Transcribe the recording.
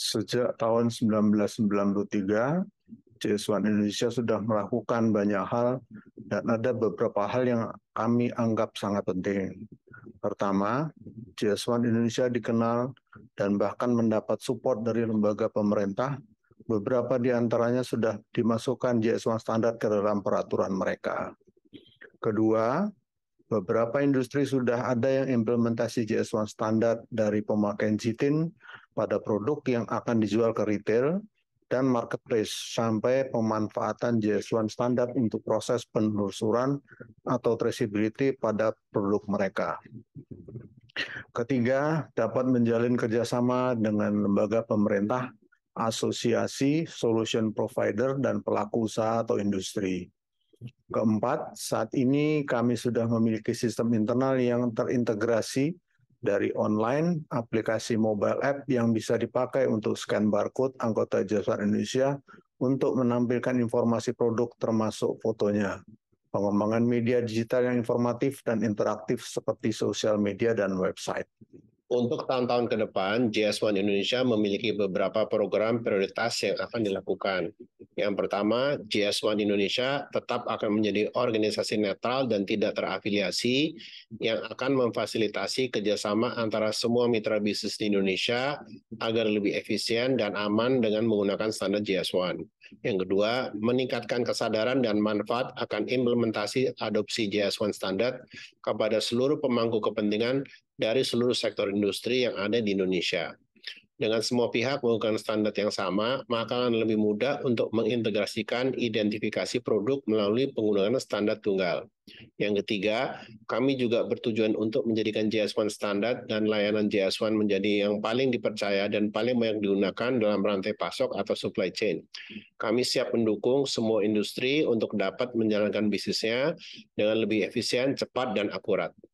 sejak tahun 1993 CS1 Indonesia sudah melakukan banyak hal dan ada beberapa hal yang kami anggap sangat penting. Pertama, CS1 Indonesia dikenal dan bahkan mendapat support dari lembaga pemerintah. Beberapa di antaranya sudah dimasukkan JS1 standar ke dalam peraturan mereka. Kedua, beberapa industri sudah ada yang implementasi JS1 standar dari pemakaian Citin pada produk yang akan dijual ke retail dan marketplace sampai pemanfaatan JS1 standar untuk proses penelusuran atau traceability pada produk mereka. Ketiga, dapat menjalin kerjasama dengan lembaga pemerintah, asosiasi, solution provider, dan pelaku usaha atau industri. Keempat, saat ini kami sudah memiliki sistem internal yang terintegrasi dari online, aplikasi mobile app yang bisa dipakai untuk scan barcode anggota jasa Indonesia untuk menampilkan informasi produk termasuk fotonya. Pengembangan media digital yang informatif dan interaktif seperti sosial media dan website. Untuk tahun-tahun ke depan, JS 1 Indonesia memiliki beberapa program prioritas yang akan dilakukan. Yang pertama, GS1 Indonesia tetap akan menjadi organisasi netral dan tidak terafiliasi yang akan memfasilitasi kerjasama antara semua mitra bisnis di Indonesia agar lebih efisien dan aman dengan menggunakan standar GS1. Yang kedua, meningkatkan kesadaran dan manfaat akan implementasi adopsi GS1 standar kepada seluruh pemangku kepentingan dari seluruh sektor industri yang ada di Indonesia dengan semua pihak menggunakan standar yang sama, maka akan lebih mudah untuk mengintegrasikan identifikasi produk melalui penggunaan standar tunggal. Yang ketiga, kami juga bertujuan untuk menjadikan JS1 standar dan layanan JS1 menjadi yang paling dipercaya dan paling banyak digunakan dalam rantai pasok atau supply chain. Kami siap mendukung semua industri untuk dapat menjalankan bisnisnya dengan lebih efisien, cepat, dan akurat.